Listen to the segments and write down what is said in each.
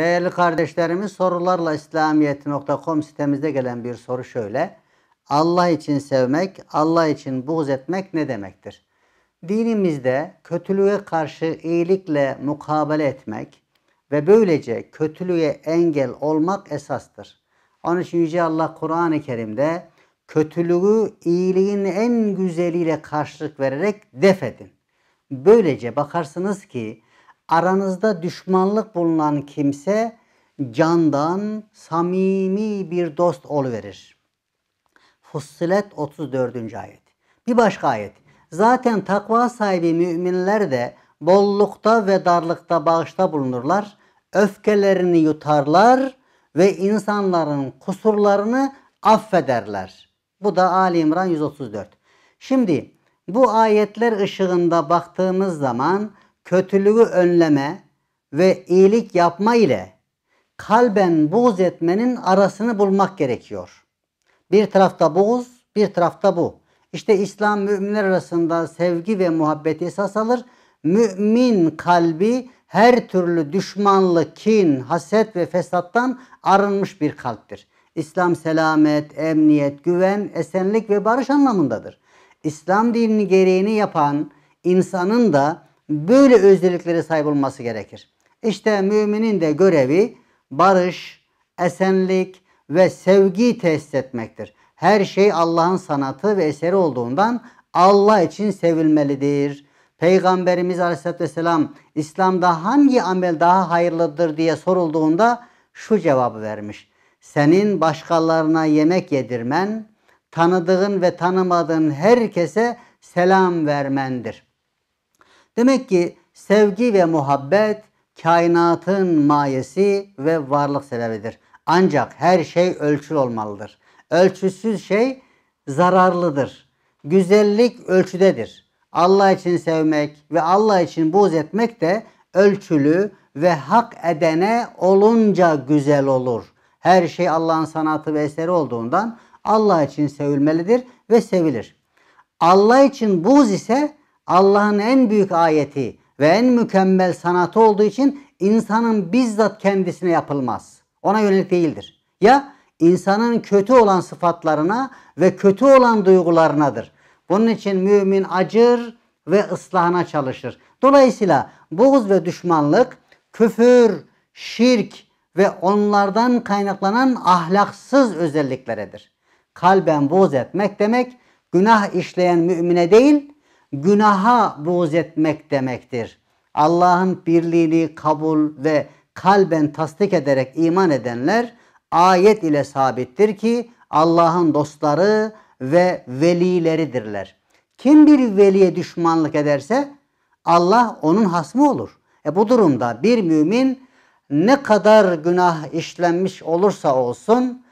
Değerli kardeşlerimiz sorularla İslamiyet.com sitemizde gelen bir soru şöyle. Allah için sevmek, Allah için buğz etmek ne demektir? Dinimizde kötülüğe karşı iyilikle mukabele etmek ve böylece kötülüğe engel olmak esastır. Onun için Yüce Allah Kur'an-ı Kerim'de kötülüğü iyiliğin en güzeliyle karşılık vererek def edin. Böylece bakarsınız ki aranızda düşmanlık bulunan kimse candan samimi bir dost verir. Fussilet 34. ayet. Bir başka ayet. Zaten takva sahibi müminler de bollukta ve darlıkta bağışta bulunurlar. Öfkelerini yutarlar ve insanların kusurlarını affederler. Bu da Ali İmran 134. Şimdi bu ayetler ışığında baktığımız zaman kötülüğü önleme ve iyilik yapma ile kalben buğz etmenin arasını bulmak gerekiyor. Bir tarafta buğz, bir tarafta bu. İşte İslam müminler arasında sevgi ve muhabbeti esas alır. Mümin kalbi her türlü düşmanlık, kin, haset ve fesattan arınmış bir kalptir. İslam selamet, emniyet, güven, esenlik ve barış anlamındadır. İslam dinini gereğini yapan insanın da böyle özelliklere sahip olması gerekir. İşte müminin de görevi barış, esenlik ve sevgi tesis etmektir. Her şey Allah'ın sanatı ve eseri olduğundan Allah için sevilmelidir. Peygamberimiz Aleyhisselatü Vesselam İslam'da hangi amel daha hayırlıdır diye sorulduğunda şu cevabı vermiş. Senin başkalarına yemek yedirmen, tanıdığın ve tanımadığın herkese selam vermendir. Demek ki sevgi ve muhabbet kainatın mayesi ve varlık sebebidir. Ancak her şey ölçül olmalıdır. Ölçüsüz şey zararlıdır. Güzellik ölçüdedir. Allah için sevmek ve Allah için buğz etmek de ölçülü ve hak edene olunca güzel olur. Her şey Allah'ın sanatı ve eseri olduğundan Allah için sevilmelidir ve sevilir. Allah için buz ise Allah'ın en büyük ayeti ve en mükemmel sanatı olduğu için insanın bizzat kendisine yapılmaz. Ona yönelik değildir. Ya insanın kötü olan sıfatlarına ve kötü olan duygularınadır. Bunun için mümin acır ve ıslahına çalışır. Dolayısıyla buğz ve düşmanlık, küfür, şirk ve onlardan kaynaklanan ahlaksız özellikleredir. Kalben buğz etmek demek günah işleyen mümine değil, günaha buğz etmek demektir. Allah'ın birliğini kabul ve kalben tasdik ederek iman edenler ayet ile sabittir ki Allah'ın dostları ve velileridirler. Kim bir veliye düşmanlık ederse Allah onun hasmı olur. E bu durumda bir mümin ne kadar günah işlenmiş olursa olsun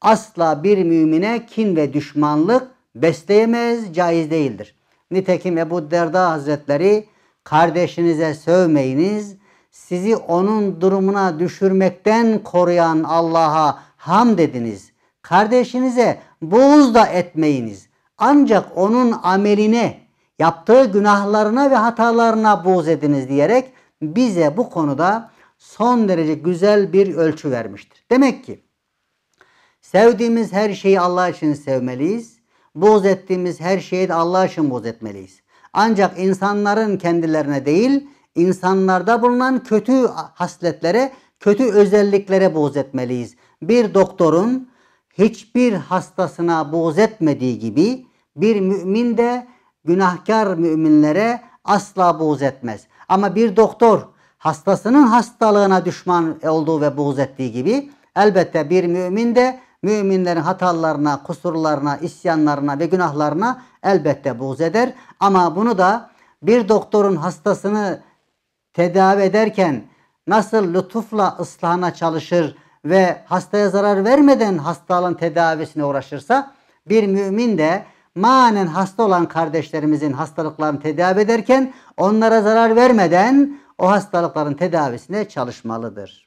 asla bir mümine kin ve düşmanlık besleyemez, caiz değildir. Nitekim Ebu Derda Hazretleri kardeşinize sövmeyiniz, sizi onun durumuna düşürmekten koruyan Allah'a ham dediniz. Kardeşinize buğz da etmeyiniz. Ancak onun ameline, yaptığı günahlarına ve hatalarına buğz ediniz diyerek bize bu konuda son derece güzel bir ölçü vermiştir. Demek ki sevdiğimiz her şeyi Allah için sevmeliyiz Boz ettiğimiz her şeyi de Allah için boz etmeliyiz. Ancak insanların kendilerine değil, insanlarda bulunan kötü hasletlere, kötü özelliklere boz etmeliyiz. Bir doktorun hiçbir hastasına boz etmediği gibi bir mümin de günahkar müminlere asla boz etmez. Ama bir doktor hastasının hastalığına düşman olduğu ve boz ettiği gibi elbette bir mümin de müminlerin hatalarına, kusurlarına, isyanlarına ve günahlarına elbette buğz eder. Ama bunu da bir doktorun hastasını tedavi ederken nasıl lütufla ıslahına çalışır ve hastaya zarar vermeden hastalığın tedavisine uğraşırsa bir mümin de manen hasta olan kardeşlerimizin hastalıklarını tedavi ederken onlara zarar vermeden o hastalıkların tedavisine çalışmalıdır.